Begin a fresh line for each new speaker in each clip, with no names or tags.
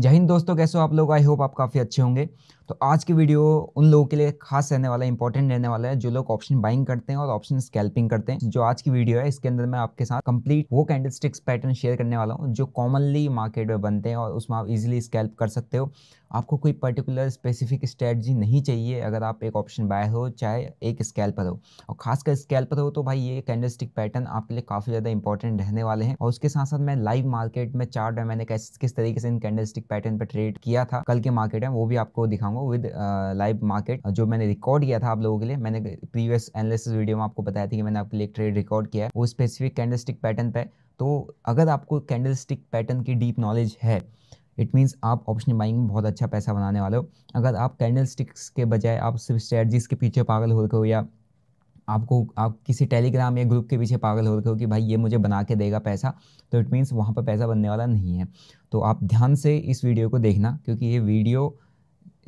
जय हिंद दोस्तों कैसे हो आप लोग आई होप आप काफ़ी अच्छे होंगे तो आज की वीडियो उन लोगों के लिए खास रहने वाला है इंपॉर्टेंट रहने वाला है जो लोग ऑप्शन बाइंग करते हैं और ऑप्शन स्कैल्पिंग करते हैं जो आज की वीडियो है इसके अंदर मैं आपके साथ कंप्लीट वो कैंडल स्टिक्स पैटर्न शेयर करने वाला हूँ जो कॉमनली मार्केट में बनते हैं और उसमें आप इजिली स्कैल्प कर सकते हो आपको कोई पर्टिकुलर स्पेसिफिक स्ट्रेटजी नहीं चाहिए अगर आप एक ऑप्शन बाय हो चाहे एक स्कैल्पर हो और खासकर स्कैल्पर हो तो भाई ये कैंडल स्टिक पैटर्न आपके लिए काफ़ी ज़्यादा इंपॉर्टेंट रहने वाले हैं और उसके साथ साथ मैं लाइव मार्केट में चार्ट में मैंने किस तरीके से इन कैंडल स्टिक पैटर्न पर ट्रेड किया था कल के मार्केट में वो भी आपको दिखाऊंगा हूँ विद लाइव मार्केट जो मैंने रिकॉर्ड किया था आप लोगों के लिए मैंने प्रीवियस एनालिसिस वीडियो में आपको बताया था कि मैंने आपके लिए ट्रेड रिकॉर्ड किया है वो स्पेसिफिक कैंडलस्टिक पैटर्न पे तो अगर आपको कैंडलस्टिक पैटर्न की डीप नॉलेज है इट मीन्स आप ऑप्शन बाइंग में बहुत अच्छा पैसा बनाने वाले हो अगर आप कैंडल स्टिक्स के बजाय आप सिर्फ स्ट्रेटजीज के पीछे पागल हो रखे हो या आपको आप किसी टेलीग्राम या ग्रुप के पीछे पागल हो रखे हो कि भाई ये मुझे बना के देगा पैसा तो इट मीन्स वहाँ पर पैसा बनने वाला नहीं है तो आप ध्यान से इस वीडियो को देखना क्योंकि ये वीडियो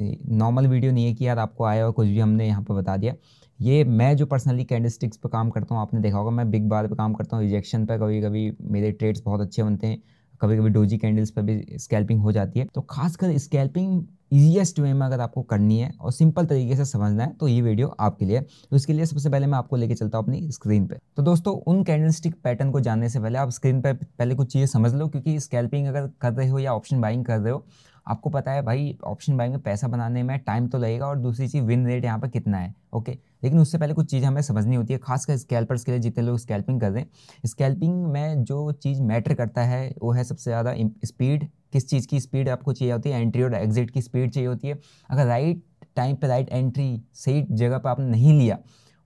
नॉर्मल वीडियो नहीं है कि यार आपको आया और कुछ भी हमने यहाँ पर बता दिया ये मैं जो पर्सनली कैंडल स्टिक्स पर काम करता हूँ आपने देखा होगा मैं बिग बार पर काम करता हूँ रिजेक्शन पर कभी कभी मेरे ट्रेड्स बहुत अच्छे बनते हैं कभी कभी डोजी कैंडल्स पर भी स्कैल्पिंग हो जाती है तो खासकर स्कैल्पिंग ईजिएस्ट वे में अगर आपको करनी है और सिंपल तरीके से समझना है तो ये वीडियो आपके लिए तो इसके लिए सबसे पहले मैं आपको लेके चलता हूँ अपनी स्क्रीन पे तो दोस्तों उन कैंडलस्टिक पैटर्न को जानने से पहले आप स्क्रीन पर पहले कुछ चीज़ें समझ लो क्योंकि स्कैल्पिंग अगर कर रहे हो या ऑप्शन बाइंग कर रहे हो आपको पता है भाई ऑप्शन बैंक में पैसा बनाने में टाइम तो लगेगा और दूसरी चीज़ विन रेट यहाँ पर कितना है ओके लेकिन उससे पहले कुछ चीज़ हमें समझनी होती है खासकर स्कैल्पर्स के लिए जितने लोग स्कैल्पिंग कर रहे हैं स्कैल्पिंग में जो चीज़ मैटर करता है वो है सबसे ज़्यादा स्पीड किस चीज़ की स्पीड आपको चाहिए होती है एंट्री और एग्जिट की स्पीड चाहिए होती है अगर राइट टाइम पर राइट एंट्री सही जगह पर आपने नहीं लिया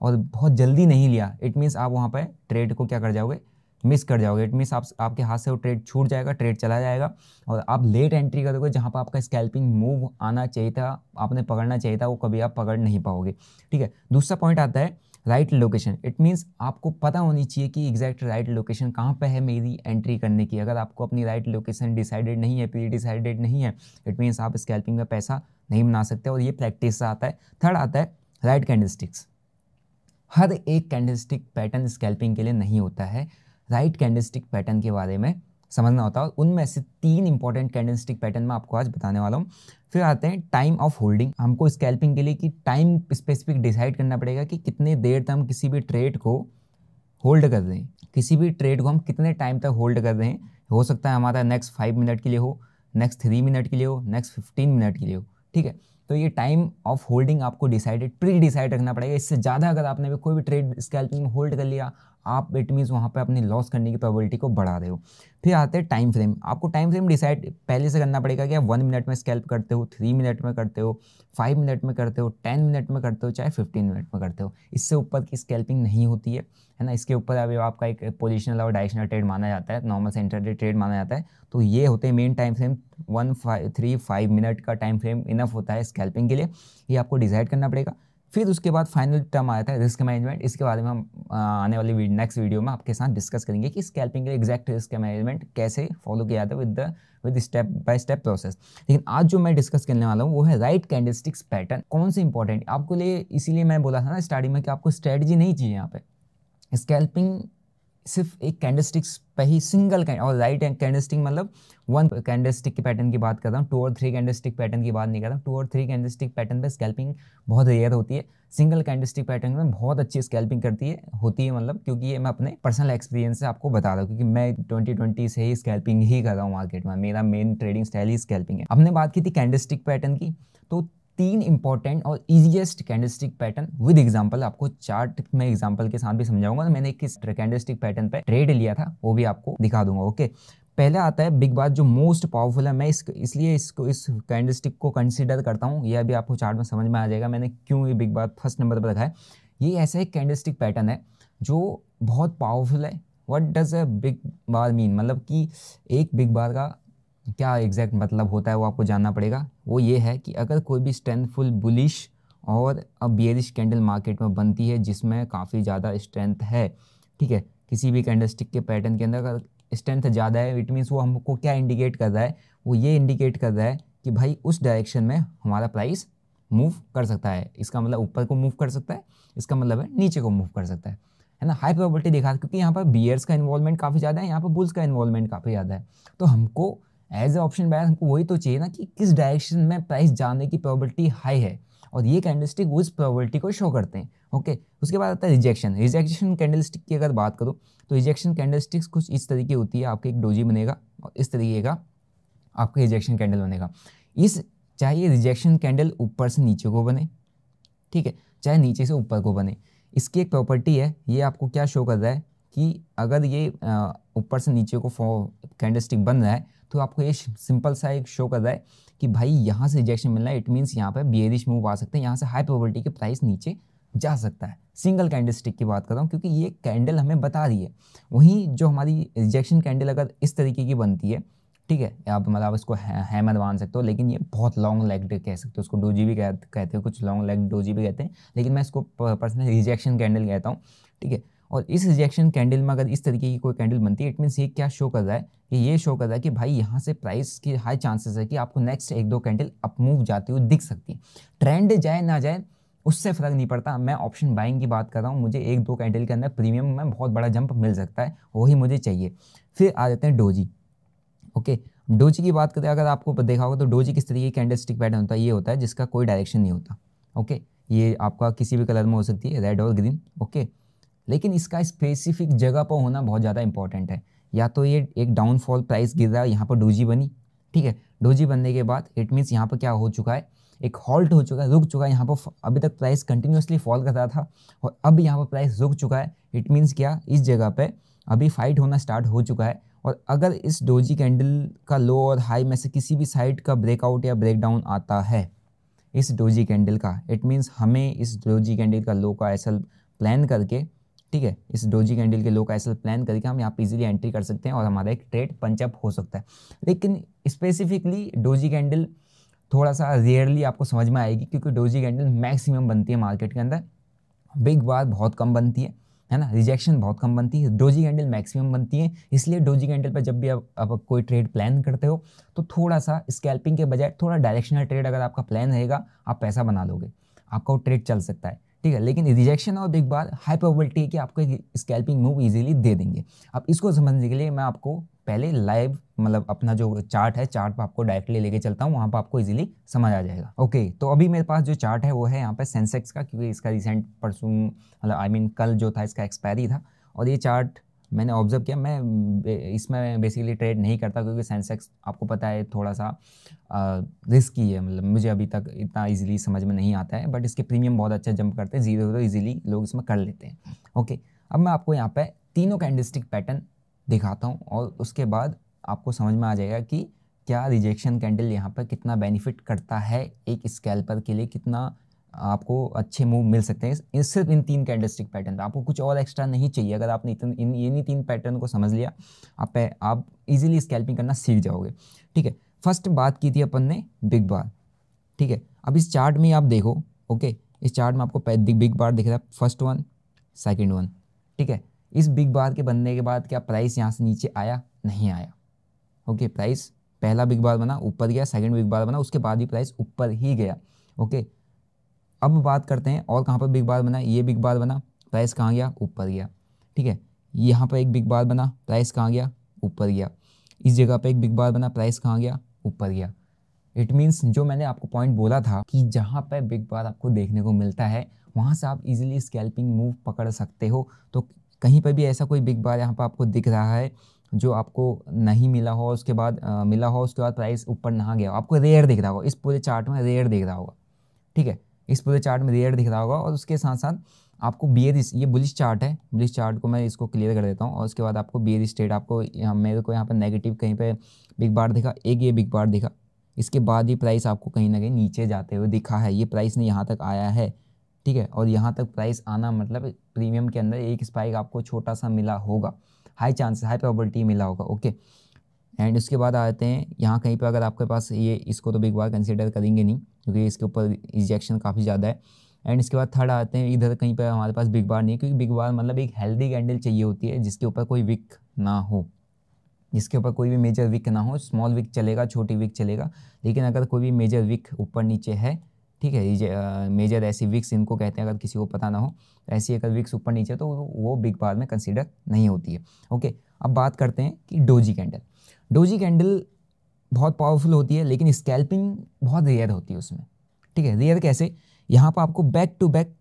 और बहुत जल्दी नहीं लिया इट मीन्स आप वहाँ पर ट्रेड को क्या कर जाओगे मिस कर जाओगे इट मीन्स आप आपके हाथ से वो ट्रेड छूट जाएगा ट्रेड चला जाएगा और आप लेट एंट्री करोगे जहाँ पर आपका स्कैल्पिंग मूव आना चाहिए था आपने पकड़ना चाहिए था वो कभी आप पकड़ नहीं पाओगे ठीक है दूसरा पॉइंट आता है राइट लोकेशन इट मीन्स आपको पता होनी चाहिए कि एग्जैक्ट राइट लोकेशन कहाँ पे है मेरी एंट्री करने की अगर आपको अपनी राइट लोकेशन डिसाइडेड नहीं है प्री डिसाइडेड नहीं है इट मीन्स आप स्कैल्पिंग का पैसा नहीं बना सकते और ये प्रैक्टिस से आता है थर्ड आता है राइट कैंडल स्टिक्स हर एक कैंडल पैटर्न स्कैल्पिंग के लिए नहीं होता है राइट कैंडलस्टिक पैटर्न के बारे में समझना होता है उनमें से तीन इंपॉर्टेंट कैंडलस्टिक पैटर्न मैं आपको आज बताने वाला हूँ फिर आते हैं टाइम ऑफ होल्डिंग हमको स्कैल्पिंग के लिए कि टाइम स्पेसिफिक डिसाइड करना पड़ेगा कि कितने देर तक हम किसी भी ट्रेड को होल्ड कर दें किसी भी ट्रेड को हम कितने टाइम तक होल्ड कर दें हो सकता है हमारा नेक्स्ट फाइव मिनट के लिए हो नेक्स्ट थ्री मिनट के लिए हो नेक्स्ट फिफ्टीन मिनट के लिए हो ठीक है तो ये टाइम ऑफ होल्डिंग आपको डिसाइडेड प्री डिसाइड रखना पड़ेगा इससे ज़्यादा अगर आपने भी कोई भी ट्रेड स्कैल्पिंग में होल्ड कर लिया आप इट मीन्स वहाँ पे अपनी लॉस करने की प्रॉबिलिटी को बढ़ा रहे हो फिर आते हैं टाइम फ्रेम आपको टाइम फ्रेम डिसाइड पहले से करना पड़ेगा कि आप वन मिनट में स्कैल्प करते हो थ्री मिनट में करते हो फाइव मिनट में करते हो टेन मिनट में करते हो चाहे फिफ्टीन मिनट में करते हो इससे ऊपर की स्कैल्पिंग नहीं होती है है ना इसके ऊपर अभी आपका एक पोजिशनल और डायरेक्शनल ट्रेड माना जाता है नॉर्मल सेंटर ट्रेड माना जाता है तो ये होते हैं main time frame one five three five minute का टाइम फ्रेम इनफ होता है स्कैल्पिंग के लिए ये आपको डिसाइड करना पड़ेगा फिर उसके बाद फाइनल टर्म आया था रिस्क मैनेजमेंट इसके बारे में हम आने वाली नेक्स्ट वीडियो में आपके साथ डिस्कस करेंगे कि स्कैल्पिंग के एग्जैक्ट रिस्क मैनेजमेंट कैसे फॉलो किया जाता है with the with step by step process लेकिन आज जो मैं डिस्कस करने वाला हूँ वो है राइट कैंडलस्टिक्स पैटर्न कौन से इंपॉर्टेंट आपको लिए इसीलिए मैं बोला था ना स्टार्टिंग में कि आपको स्ट्रेटजी नहीं चाहिए यहाँ पर स्कैल्पिंग सिर्फ एक कैंडलस्टिक्स पे ही सिंगल और राइट एंड कैंडलस्टिक मतलब वन कैंडलस्टिक के पैटर्न की बात कर रहा हूँ टू और थ्री कैंडलस्टिक पैटर्न की बात नहीं कर रहा हूँ टू और थ्री कैंडलस्टिक पैटर्न पे स्कैल्पिंग बहुत रेयर होती है सिंगल कैंडलस्टिक पैटर्न में बहुत अच्छी स्कैल्पिंग करती है होती है मतलब क्योंकि ये मैं अपने पर्सनल एक्सपीरियंस से आपको बता रहा हूँ क्योंकि मैं ट्वेंटी ट्वेंटी से ही स्कैल्पिंग ही कर रहा हूँ मार्केट में मेरा मेन ट्रेडिंग स्टाइल ही स्कैल्पिंग है अपने बात की थी कैंडलस्टिक पैटर्न की तो तीन इंपॉर्टेंट और easiest candlestick pattern with example आपको चार्ट में एग्जांपल के साथ भी समझाऊंगा तो मैंने किस कैंडलस्टिक पैटर्न पर ट्रेड लिया था वो भी आपको दिखा दूंगा ओके पहला आता है बिग बात जो मोस्ट पावरफुल है मैं इस इसलिए इसको इस कैंडलस्टिक को कंसिडर करता हूँ यह भी आपको चार्ट में समझ में आ जाएगा मैंने क्यों ये बिग बात फर्स्ट नंबर पर रखा है ये ऐसा एक कैंडलस्टिक पैटर्न है जो बहुत पावरफुल है what does a big bar mean मतलब कि एक बिग बार का क्या एग्जैक्ट मतलब होता है वो आपको जानना पड़ेगा वो ये है कि अगर कोई भी स्ट्रेंथफुल बुलिश और अब बियरिश कैंडल मार्केट में बनती है जिसमें काफ़ी ज़्यादा स्ट्रेंथ है ठीक है किसी भी कैंडल स्टिक के पैटर्न के अंदर अगर स्ट्रेंथ ज़्यादा है इट मीन्स वो हमको क्या इंडिकेट कर रहा है वो ये इंडिकेट कर रहा है कि भाई उस डायरेक्शन में हमारा प्राइस मूव कर सकता है इसका मतलब ऊपर को मूव कर सकता है इसका मतलब है नीचे को मूव कर सकता है है ना हाई प्रोबेबिलिटी दिखा क्योंकि यहाँ पर बियर्स का इन्वॉल्वमेंट काफ़ी ज़्यादा है यहाँ पर बुल्स का इन्वॉल्वमेंट काफ़ी ज़्यादा है तो हमको एज ए ऑप्शन बायस हमको वही तो चाहिए ना कि किस डायरेक्शन में प्राइस जाने की प्रोबेबिलिटी हाई है और ये कैंडलस्टिक उस प्रोबेबिलिटी को शो करते हैं ओके उसके बाद आता है रिजेक्शन रिजेक्शन कैंडलस्टिक की अगर बात करूँ तो रिजेक्शन कैंडलस्टिक्स कुछ इस तरीके होती है आपके एक डोजी बनेगा और इस तरीके का आपका रिजेक्शन कैंडल बनेगा इस चाहे ये रिजेक्शन कैंडल ऊपर से नीचे को बने ठीक है चाहे नीचे से ऊपर को बने इसकी एक प्रॉपर्टी है ये आपको क्या शो कर रहा है कि अगर ये ऊपर से नीचे को कैंडल स्टिक बन रहा है तो आपको ये सिंपल सा एक शो कर रहा है कि भाई यहाँ से रिजेक्शन मिलना है इट मीन्स यहाँ पर बी एरिश मूव आ सकते हैं यहाँ से हाई प्रोबेबिलिटी के प्राइस नीचे जा सकता है सिंगल कैंडल स्टिक की बात कर रहा हूँ क्योंकि ये कैंडल हमें बता रही है वहीं जो हमारी रिजेक्शन कैंडल अगर इस तरीके की बनती है ठीक है आप मतलब इसको हैमर मान सकते हो लेकिन ये बहुत लॉन्ग लेग कह सकते हो उसको डोजी भी कहते हो कुछ लॉन्ग लेग डोजी भी कहते हैं लेकिन मैं इसको पर्सनली रिजेक्शन कैंडल कहता हूँ ठीक है और इस रिजेक्शन कैंडल में अगर इस तरीके की कोई कैंडल बनती है इट मीन्स ये क्या शो कर रहा है कि ये शो कर रहा है कि भाई यहाँ से प्राइस की हाई चांसेस है कि आपको नेक्स्ट एक दो कैंडल अपमूव जाती हुई दिख सकती है ट्रेंड जाए ना जाए उससे फ़र्क नहीं पड़ता मैं ऑप्शन बाइंग की बात कर रहा हूँ मुझे एक दो कैंडल के अंदर प्रीमियम में बहुत बड़ा जंप मिल सकता है वही मुझे चाहिए फिर आ जाते हैं डोजी ओके डोजी की बात करें अगर आपको देखा होगा तो डोजी किस तरीके कैंडल स्टिक पैटर्न होता है ये होता है जिसका कोई डायरेक्शन नहीं होता ओके ये आपका किसी भी कलर में हो सकती है रेड और ग्रीन ओके लेकिन इसका स्पेसिफिक जगह पर होना बहुत ज़्यादा इंपॉर्टेंट है या तो ये एक डाउनफॉल प्राइस गिर रहा है यहाँ पर डोजी बनी ठीक है डोजी बनने के बाद इट मीन्स यहाँ पर क्या हो चुका है एक हॉल्ट हो चुका है रुक चुका है यहाँ पर अभी तक प्राइस कंटिन्यूसली फॉल कर रहा था और अब यहाँ पर प्राइस रुक चुका है इट मीन्स क्या इस जगह पर अभी फाइट होना स्टार्ट हो चुका है और अगर इस डोजी कैंडल का लो और हाई में से किसी भी साइड का ब्रेकआउट या ब्रेकडाउन आता है इस डोजी कैंडल का इट मीन्स हमें इस डोजी कैंडल का लो का एसल प्लान करके ठीक है इस डोजी कैंडल के लो का ऐसा प्लान करके हम यहाँ पे इजीली एंट्री कर सकते हैं और हमारा एक ट्रेड पंचअप हो सकता है लेकिन स्पेसिफिकली डोजी कैंडल थोड़ा सा रेयरली आपको समझ में आएगी क्योंकि डोजी कैंडल मैक्सिमम बनती है मार्केट के अंदर बिग बार बहुत कम बनती है है ना रिजेक्शन बहुत कम बनती है डोजी कैंडल मैक्सिमम बनती है इसलिए डोजी कैंडल पर जब भी आप, आप कोई ट्रेड प्लान करते हो तो थोड़ा सा स्कैल्पिंग के बजाय थोड़ा डायरेक्शनल ट्रेड अगर आपका प्लान रहेगा आप पैसा बना लोगे आपका वो ट्रेड चल सकता है ठीक है लेकिन रिजेक्शन और बिग बार हाई प्रोबेबिलिटी है कि आपको स्कैल्पिंग मूव इजीली दे देंगे अब इसको समझने के लिए मैं आपको पहले लाइव मतलब अपना जो चार्ट है चार्ट पर आपको डायरेक्टली लेके चलता हूँ वहाँ पर आपको इजीली समझ आ जाएगा ओके तो अभी मेरे पास जो चार्ट है वो है यहाँ पे सेंसेक्स का क्योंकि इसका रिसेंट परसों मतलब आई मीन कल जो था इसका एक्सपायरी था और ये चार्ट मैंने ऑब्जर्व किया मैं इसमें बेसिकली ट्रेड नहीं करता क्योंकि सेंसेक्स आपको पता है थोड़ा सा रिस्की है मतलब मुझे अभी तक इतना इजीली समझ में नहीं आता है बट इसके प्रीमियम बहुत अच्छा जंप करते हैं जीरो जीरो इजीली लोग इसमें कर लेते हैं ओके अब मैं आपको यहाँ पे तीनों कैंडलस्टिक पैटर्न दिखाता हूँ और उसके बाद आपको समझ में आ जाएगा कि क्या रिजेक्शन कैंडल यहाँ पर कितना बेनिफिट करता है एक स्कैल्पर के लिए कितना आपको अच्छे मूव मिल सकते हैं इस सिर्फ इन तीन कैंडलस्टिक पैटर्न आपको कुछ और एक्स्ट्रा नहीं चाहिए अगर आपने इतन इन इन्हीं तीन पैटर्न को समझ लिया आप पे, आप इजीली स्कैल्पिंग करना सीख जाओगे ठीक है फर्स्ट बात की थी अपन ने बिग बार ठीक है अब इस चार्ट में आप देखो ओके इस चार्ट में आपको बिग बार दिख रहा है फर्स्ट वन सेकेंड वन ठीक है इस बिग बार के बनने के बाद क्या प्राइस यहाँ से नीचे आया नहीं आया ओके प्राइस पहला बिग बार बना ऊपर गया सेकेंड बिग बार बना उसके बाद ही प्राइस ऊपर ही गया ओके अब बात करते हैं और कहाँ पर बिग बार बना ये बिग बार बना प्राइस कहाँ गया ऊपर गया ठीक है यहाँ पर एक बिग बार बना प्राइस कहाँ गया ऊपर गया इस जगह पर एक बिग बार बना प्राइस कहाँ गया ऊपर गया इट मीन्स जो मैंने आपको पॉइंट बोला था कि जहाँ पर बिग बार आपको देखने को मिलता है वहाँ से आप इजीली स्कैल्पिंग मूव पकड़ सकते हो तो कहीं पर भी ऐसा कोई बिग बार यहाँ पर आपको दिख रहा है जो आपको नहीं मिला हो उसके बाद आ, मिला हो उसके बाद प्राइस ऊपर नहा गया हो आपको रेयर दिख रहा होगा इस पूरे चार्ट में रेयर दिख रहा होगा ठीक है इस पूरे चार्ट में रेयर दिख रहा होगा और उसके साथ साथ आपको एर ये बुलिश चार्ट है बुलिश चार्ट को मैं इसको क्लियर कर देता हूँ और उसके बाद आपको एर स्टेट आपको मेरे को यहाँ पर नेगेटिव कहीं पर बिग बार दिखा एक ये बिग बार दिखा इसके बाद ये प्राइस आपको कहीं ना कहीं नीचे जाते हुए दिखा है ये प्राइस ने यहाँ तक आया है ठीक है और यहाँ तक प्राइस आना मतलब प्रीमियम के अंदर एक स्पाइक आपको छोटा सा मिला होगा हाई चांसेस हाई प्रॉबलिटी मिला होगा ओके एंड उसके बाद आते हैं यहाँ कहीं पर अगर आपके पास ये इसको तो बिग बार कंसिडर करेंगे नहीं क्योंकि इसके ऊपर इजेक्शन काफ़ी ज़्यादा है एंड इसके बाद थर्ड आते हैं इधर कहीं पर हमारे पास बिग बार नहीं है क्योंकि बिग बार मतलब एक हेल्दी कैंडल चाहिए होती है जिसके ऊपर कोई विक ना हो जिसके ऊपर कोई भी मेजर विक ना हो स्मॉल विक चलेगा छोटी विक चलेगा लेकिन अगर कोई भी मेजर विक ऊपर नीचे है ठीक है मेजर ऐसी विक्स इनको कहते हैं अगर किसी को पता ना हो ऐसी अगर विक्स ऊपर नीचे तो वो बिग बार में कंसिडर नहीं होती है ओके अब बात करते हैं कि डोजी कैंडल डोजी कैंडल बहुत पावरफुल होती है लेकिन स्कैल्पिंग बहुत रेयर होती है उसमें ठीक है रेयर कैसे यहाँ पर आपको बैक टू बैक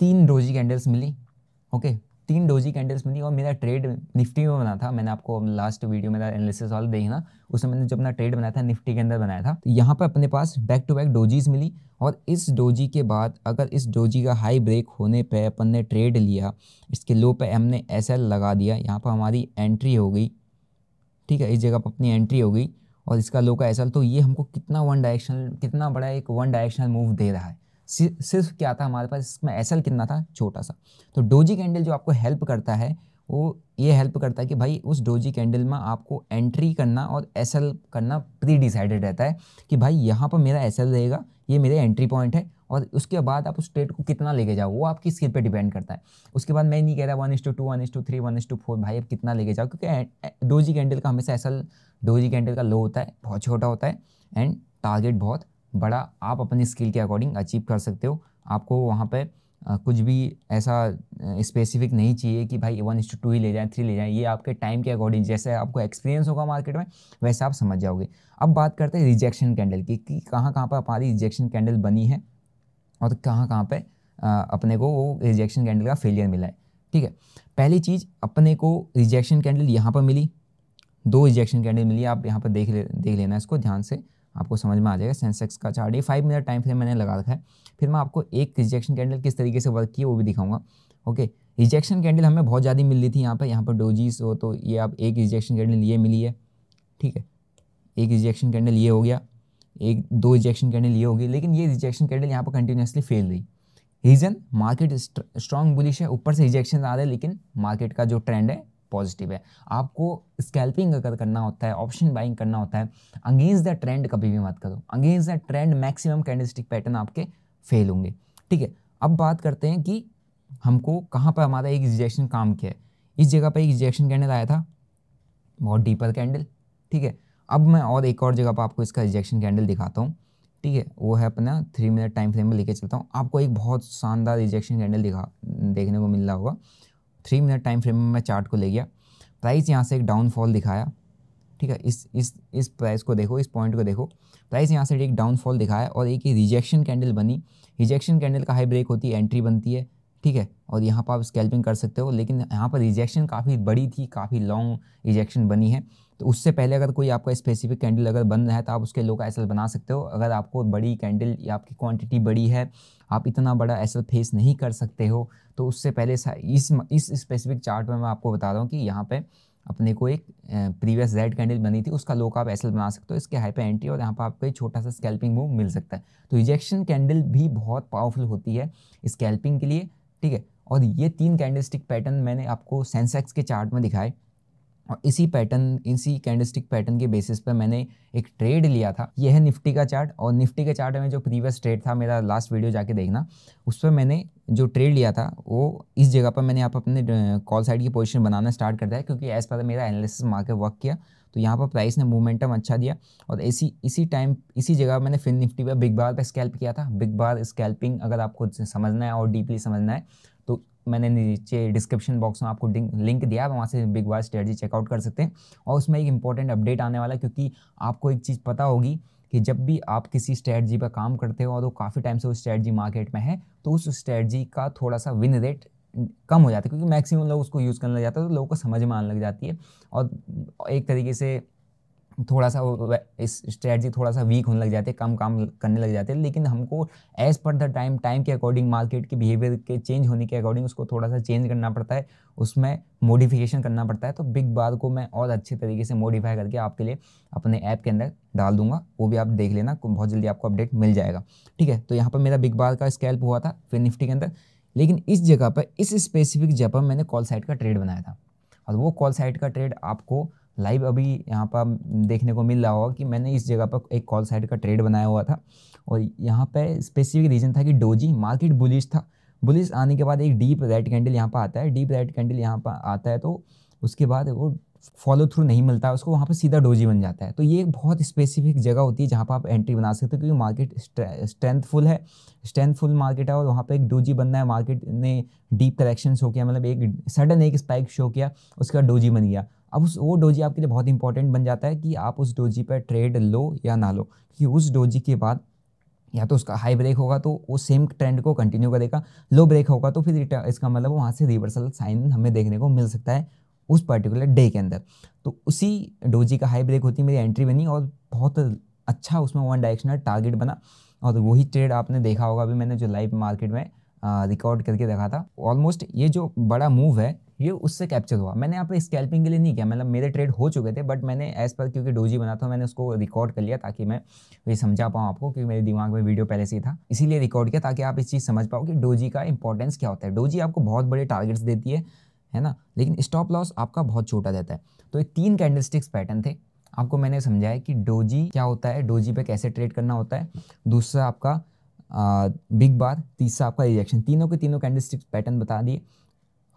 तीन डोजी कैंडल्स मिली ओके तीन डोजी कैंडल्स मिली और मेरा ट्रेड निफ्टी में बना था मैंने आपको लास्ट वीडियो मेरा एनालिसिस वाला देखना उसमें मैंने जब अपना ट्रेड बनाया था निफ्टी के अंदर बनाया था तो यहाँ पर अपने पास बैक टू बैक डोजीज मिली और इस डोजी के बाद अगर इस डोजी का हाई ब्रेक होने पे अपन ने ट्रेड लिया इसके लो पे हमने एस लगा दिया यहाँ पर हमारी एंट्री हो गई ठीक है इस जगह पर अपनी एंट्री हो गई और इसका लो का एसल तो ये हमको कितना वन डायरेक्शनल कितना बड़ा एक वन डायरेक्शनल मूव दे रहा है सिर्फ क्या था हमारे पास इसमें एसल कितना था छोटा सा तो डोजी कैंडल जो आपको हेल्प करता है वो ये हेल्प करता है कि भाई उस डोजी कैंडल में आपको एंट्री करना और एसल करना प्री डिसाइडेड रहता है कि भाई यहाँ पर मेरा एसल रहेगा ये मेरे एंट्री पॉइंट है और उसके बाद आप उस ट्रेड को कितना लेके जाओ वो आपकी स्किल पे डिपेंड करता है उसके बाद मैं नहीं कह रहा one is to two one is to three one is to four भाई आप कितना लेके जाओ क्योंकि डोजी कैंडल का हमेशा ऐसा डोजी कैंडल का लो होता है बहुत छोटा होता है एंड टारगेट बहुत बड़ा आप अपनी स्किल के अकॉर्डिंग अचीव कर सकते हो आपको वहाँ पर कुछ भी ऐसा स्पेसिफिक नहीं चाहिए कि भाई वन इंस टू टू ही ले जाएँ थ्री ले जाएँ ये आपके टाइम के अकॉर्डिंग जैसे आपको एक्सपीरियंस होगा मार्केट में वैसे आप समझ जाओगे अब बात करते हैं रिजेक्शन कैंडल की कि कहाँ कहाँ पर हमारी रिजेक्शन कैंडल बनी है और तो कहाँ कहाँ पे अपने को वो रिजेक्शन कैंडल का फेलियर मिला है ठीक है पहली चीज़ अपने को रिजेक्शन कैंडल यहाँ पर मिली दो रिजेक्शन कैंडल मिली आप यहाँ पर देख ले देख लेना इसको ध्यान से आपको समझ में आ जाएगा सेंसेक्स का चार्ट ये फाइव मिनट टाइम फ्रेम मैंने लगा रखा है फिर मैं आपको एक रिजेक्शन कैंडल किस तरीके से वर्क किया वो भी दिखाऊंगा ओके रिजेक्शन कैंडल हमें बहुत ज़्यादा मिल रही थी यहाँ पर यहाँ पर डोजीज हो तो ये आप एक रिजेक्शन कैंडल ये मिली है ठीक है एक रिजेक्शन कैंडल ये हो गया एक दो रिजेक्शन कैंडल ये होगी लेकिन ये रिजेक्शन कैंडल यहाँ पर कंटिन्यूसली फेल रही रीज़न मार्केट स्ट्रॉन्ग बुलिश है ऊपर से रिजेक्शन आ रहे हैं लेकिन मार्केट का जो ट्रेंड है पॉजिटिव है आपको स्कैल्पिंग अगर करना होता है ऑप्शन बाइंग करना होता है अगेंस्ट द ट्रेंड कभी भी मत करो against the trend maximum candlestick pattern आपके फेल होंगे ठीक है अब बात करते हैं कि हमको कहाँ पर हमारा एक रिजेक्शन काम किया है इस जगह पर एक रिजेक्शन कैंडल आया था बहुत डीपर कैंडल ठीक है अब मैं और एक और जगह पर आपको इसका रिजेक्शन कैंडल दिखाता हूँ ठीक है वो है अपना थ्री मिनट टाइम फ्रेम में लेके चलता हूँ आपको एक बहुत शानदार रिजेक्शन कैंडल दिखा देखने को मिल रहा होगा थ्री मिनट टाइम फ्रेम में मैं चार्ट को ले गया प्राइस यहाँ से एक डाउनफॉल दिखाया ठीक है इस इस इस प्राइस को देखो इस पॉइंट को देखो प्राइस यहाँ से एक डाउनफॉल दिखाया और एक ही रिजेक्शन कैंडल बनी रिजेक्शन कैंडल का हाई ब्रेक होती है एंट्री बनती है ठीक है और यहाँ पर आप स्कैल्पिंग कर सकते हो लेकिन यहाँ पर रिजेक्शन काफ़ी बड़ी थी काफ़ी लॉन्ग रिजेक्शन बनी है तो उससे पहले अगर कोई आपका स्पेसिफिक कैंडल अगर बन रहा है तो आप उसके लो का एसल बना सकते हो अगर आपको बड़ी कैंडल या आपकी क्वांटिटी बड़ी है आप इतना बड़ा एसल फेस नहीं कर सकते हो तो उससे पहले इस इस स्पेसिफिक चार्ट में मैं आपको बता रहा हूँ कि यहाँ पर अपने को एक प्रीवियस रेड कैंडल बनी थी उसका लो का आप एसल बना सकते हो इसके हाई पे एंट्री और यहाँ पर आपको एक छोटा सा स्कैल्पिंग मूव मिल सकता है तो रिजेक्शन कैंडल भी बहुत पावरफुल होती है स्कैल्पिंग के लिए ठीक है और ये तीन कैंडलस्टिक पैटर्न मैंने आपको सेंसेक्स के चार्ट में दिखाए और इसी पैटर्न इसी कैंडलस्टिक पैटर्न के बेसिस पर मैंने एक ट्रेड लिया था यह है निफ्टी का चार्ट और निफ्टी के चार्ट में जो प्रीवियस ट्रेड था मेरा लास्ट वीडियो जाके देखना उस पर मैंने जो ट्रेड लिया था वो इस जगह पर मैंने आप अपने कॉल साइड की पोजीशन बनाना स्टार्ट कर दिया क्योंकि एज़ पर मेरा एनालिसिस मार्केट वर्क किया तो यहाँ पर प्राइस ने मोमेंटम अच्छा दिया और इसी इसी टाइम इसी जगह मैंने फिन निफ्टी पर बिग बार पर स्कैल्प किया था बिग बार स्कैल्पिंग अगर आपको समझना है और डीपली समझना है तो मैंने नीचे डिस्क्रिप्शन बॉक्स में आपको लिंक दिया है वहाँ से बिग बार स्ट्रेटजी चेकआउट कर सकते हैं और उसमें एक इंपॉर्टेंट अपडेट आने वाला क्योंकि आपको एक चीज़ पता होगी कि जब भी आप किसी स्ट्रेटजी पर काम करते हो और वो काफ़ी टाइम से उस स्ट्रेटजी मार्केट में है तो उस स्ट्रेटजी का थोड़ा सा विन रेट कम हो जाता है क्योंकि मैक्सिमम लोग उसको यूज़ करने लग जाते हैं तो लोगों को समझ में आने लग जाती है और एक तरीके से थोड़ा सा इस स्ट्रेटजी थोड़ा सा वीक होने लग जाते हैं कम काम करने लग जाते हैं लेकिन हमको as per the time time के अकॉर्डिंग मार्केट के बिहेवियर के चेंज होने के अकॉर्डिंग उसको थोड़ा सा चेंज करना पड़ता है उसमें मॉडिफिकेशन करना पड़ता है तो बिग बार को मैं और अच्छे तरीके से मॉडिफाई करके आपके लिए अपने ऐप के अंदर डाल दूंगा वो भी आप देख लेना बहुत जल्दी आपको अपडेट मिल जाएगा ठीक है तो यहाँ पर मेरा बिग बार का स्कैल्प हुआ था फिर निफ्टी के अंदर लेकिन इस जगह पर इस स्पेसिफिक जगह पर मैंने कॉल साइट का ट्रेड बनाया था और वो कॉल साइट का ट्रेड आपको लाइव अभी यहाँ पर देखने को मिल रहा होगा कि मैंने इस जगह पर एक कॉल साइड का ट्रेड बनाया हुआ था और यहाँ पर स्पेसिफिक रीज़न था कि डोजी मार्केट बुलिश था बुलिश आने के बाद एक डीप रेड कैंडल यहाँ पर आता है डीप रेड कैंडल यहाँ पर आता है तो उसके बाद वो फॉलो थ्रू नहीं मिलता है उसको वहाँ पर सीधा डोजी बन जाता है तो ये बहुत स्पेसिफिक जगह होती है जहाँ पर आप एंट्री बना सकते हो क्योंकि मार्केट स्ट्रेंथफुल है स्ट्रेंथफुल मार्केट है और वहाँ पर एक डोजी बनना है मार्केट ने डीप करेक्शन शो किया मतलब एक सडन एक स्पाइक शो किया उसका डोजी बन गया अब उस वो डोजी आपके लिए बहुत इंपॉर्टेंट बन जाता है कि आप उस डोजी पर ट्रेड लो या ना लो क्योंकि उस डोजी के बाद या तो उसका हाई ब्रेक होगा तो वो सेम ट्रेंड को कंटिन्यू करेगा लो ब्रेक होगा तो फिर इसका मतलब वहाँ से रिवर्सल साइन हमें देखने को मिल सकता है उस पर्टिकुलर डे के अंदर तो उसी डोजी का हाई ब्रेक होती मेरी एंट्री बनी और बहुत अच्छा उसमें वन डायरेक्शनल टारगेट बना और वही ट्रेड आपने देखा होगा अभी मैंने जो लाइव मार्केट में रिकॉर्ड करके देखा था ऑलमोस्ट ये जो बड़ा मूव है ये उससे कैप्चर हुआ मैंने यहाँ पे स्कैल्पिंग के लिए नहीं किया मतलब मेरे ट्रेड हो चुके थे बट मैंने एज पर क्योंकि डोजी बना था मैंने उसको रिकॉर्ड कर लिया ताकि मैं ये समझा पाऊँ आपको क्योंकि मेरे दिमाग में वीडियो पहले से ही था इसीलिए रिकॉर्ड किया ताकि आप इस चीज़ समझ पाओ कि डोजी का इंपॉर्टेंस क्या होता है डोजी आपको बहुत बड़े टारगेट्स देती है है ना लेकिन स्टॉप लॉस आपका बहुत छोटा रहता है तो ये तीन कैंडलस्टिक्स पैटर्न थे आपको मैंने समझाया कि डोजी क्या होता है डोजी पे कैसे ट्रेड करना होता है दूसरा आपका आ, बिग बार तीसरा आपका रिजेक्शन तीनों के तीनों कैंडलस्टिक्स पैटर्न बता दिए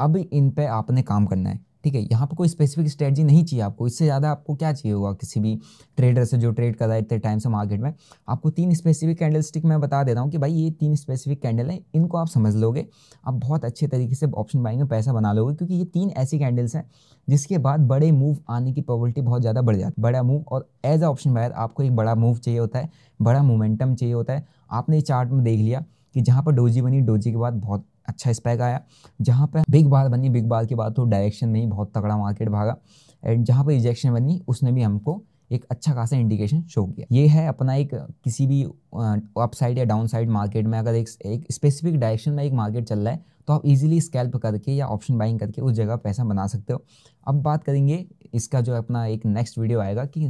अब इन पे आपने काम करना है ठीक है यहाँ पर कोई स्पेसिफिक स्ट्रेटजी नहीं चाहिए आपको इससे ज़्यादा आपको क्या चाहिए होगा किसी भी ट्रेडर से जो ट्रेड कर रहा है इतने टाइम से मार्केट में आपको तीन स्पेसिफिक कैंडल स्टिक मैं बता देता हूँ कि भाई ये तीन स्पेसिफिक कैंडल हैं इनको आप समझ लोगे आप बहुत अच्छे तरीके से ऑप्शन बाइंग में पैसा बना लोगे क्योंकि ये तीन ऐसी कैंडल्स हैं जिसके बाद बड़े मूव आने की प्रॉबलिटी बहुत ज़्यादा बढ़ जाती है बड़ा मूव और एज अ ऑप्शन बायर आपको एक बड़ा मूव चाहिए होता है बड़ा मोमेंटम चाहिए होता है आपने चार्ट में देख लिया कि जहाँ पर डोजी बनी डोजी के बाद बहुत अच्छा स्पैक आया जहाँ पर बिग बाल बनी बिग बाल की बात हो डायरेक्शन में ही बहुत तगड़ा मार्केट भागा एंड जहाँ पर रिजेक्शन बनी उसने भी हमको एक अच्छा खासा इंडिकेशन शो किया ये है अपना एक किसी भी अपसाइड या डाउन साइड मार्केट में अगर एक एक स्पेसिफिक डायरेक्शन में एक मार्केट चल रहा है तो आप इजीली स्कैल्प करके या ऑप्शन बाइंग करके उस जगह पैसा बना सकते हो अब बात करेंगे इसका जो अपना एक नेक्स्ट वीडियो आएगा कि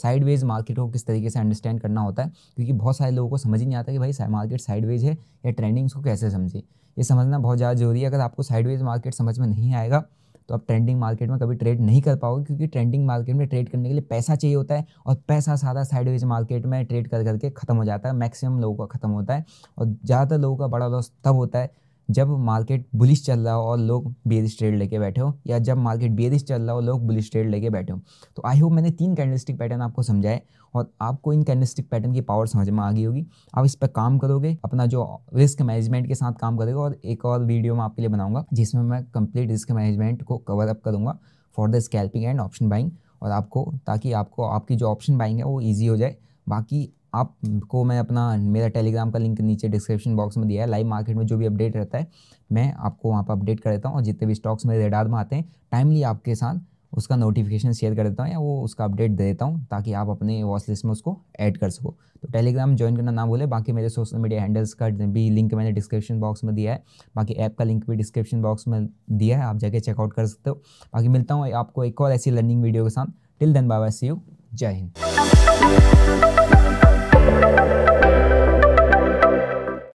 साइडवेज मार्केट को किस तरीके से अंडरस्टैंड करना होता है क्योंकि बहुत सारे लोगों को समझ ही नहीं आता कि भाई मार्केट साइडवेज है या ट्रेंडिंग्स को कैसे समझे ये समझना बहुत ज़्यादा जरूरी है अगर आपको साइडवेज मार्केट समझ में नहीं आएगा तो आप ट्रेंडिंग मार्केट में कभी ट्रेड नहीं कर पाओगे क्योंकि ट्रेंडिंग मार्केट में ट्रेड करने के लिए पैसा चाहिए होता है और पैसा सारा साइडवेज मार्केट में ट्रेड कर करके ख़त्म हो जाता है मैक्सिमम लोगों का ख़त्म होता है और ज़्यादातर लोगों का बड़ा लॉस तब होता है जब मार्केट बुलिश चल रहा हो और लोग बेरिस ट्रेड लेके बैठे हो या जब मार्केट बेरिश चल रहा हो लोग बुलिश ट्रेड लेके बैठे हो तो आई होप मैंने तीन कैंडलस्टिक पैटर्न आपको समझाए और आपको इन कैंडलस्टिक पैटर्न की पावर समझ में आ गई होगी आप इस पर काम करोगे अपना जो रिस्क मैनेजमेंट के साथ काम करोगे और एक और वीडियो मैं आपके लिए बनाऊंगा जिसमें मैं कंप्लीट रिस्क मैनेजमेंट को कवर अप करूँगा for the scalping and option buying और आपको ताकि आपको आपकी जो ऑप्शन बाइंग है वो ईजी हो जाए बाकी आपको मैं अपना मेरा टेलीग्राम का लिंक नीचे डिस्क्रिप्शन बॉक्स में दिया है लाइव मार्केट में जो भी अपडेट रहता है मैं आपको वहाँ पर अपडेट कर देता हूँ और जितने भी स्टॉक्स मेरे रेडार में आते हैं टाइमली आपके साथ उसका नोटिफिकेशन शेयर कर देता हूँ या वो उसका अपडेट दे देता हूँ ताकि आप अपने वॉच लिस्ट में उसको ऐड कर सको तो टेलीग्राम ज्वाइन करना ना भूले बाकी मेरे सोशल मीडिया हैंडल्स का भी लिंक मैंने डिस्क्रिप्शन बॉक्स में दिया है बाकी ऐप का लिंक भी डिस्क्रिप्शन बॉक्स में दिया है आप जाके चेकआउट कर सकते हो बाकी मिलता हूँ आपको एक और ऐसी लर्निंग वीडियो के साथ टिल देन बाबा सी यू जय हिंद Thank you.